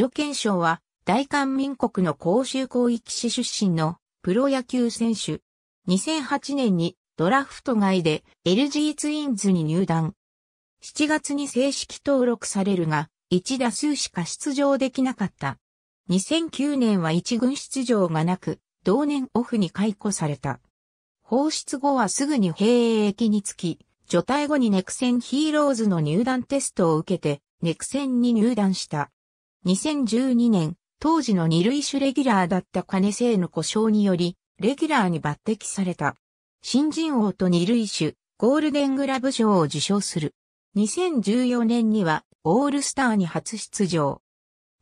条件賞は、大韓民国の広州広域市出身のプロ野球選手。2008年にドラフト外で LG ツインズに入団。7月に正式登録されるが、1打数しか出場できなかった。2009年は1軍出場がなく、同年オフに解雇された。放出後はすぐに兵役につき、除隊後にネクセンヒーローズの入団テストを受けて、ネクセンに入団した。2012年、当時の二塁手レギュラーだった金製の故障により、レギュラーに抜擢された。新人王と二塁手、ゴールデングラブ賞を受賞する。2014年には、オールスターに初出場。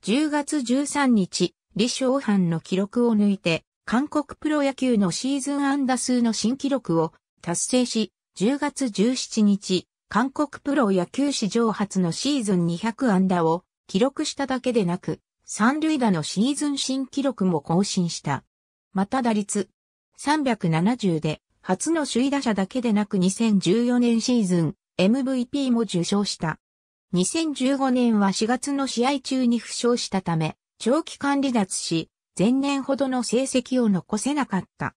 10月13日、李承藩の記録を抜いて、韓国プロ野球のシーズン安打数の新記録を達成し、10月17日、韓国プロ野球史上初のシーズン200安打を記録しただけでなく、三塁打のシーズン新記録も更新した。また打率370で初の首位打者だけでなく2014年シーズン MVP も受賞した。2015年は4月の試合中に負傷したため、長期間離脱し、前年ほどの成績を残せなかった。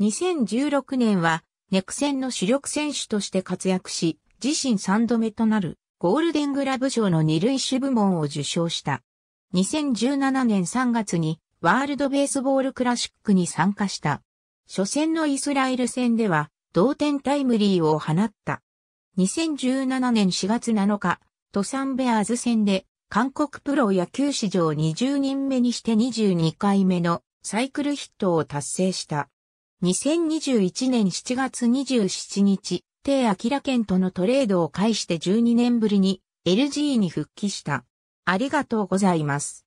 2016年は、ネクセンの主力選手として活躍し、自身3度目となるゴールデングラブ賞の二類種部門を受賞した。2017年3月にワールドベースボールクラシックに参加した。初戦のイスラエル戦では同点タイムリーを放った。2017年4月7日、トサンベアーズ戦で韓国プロ野球史上20人目にして22回目のサイクルヒットを達成した。2021年7月27日、帝明んとのトレードを介して12年ぶりに LG に復帰した。ありがとうございます。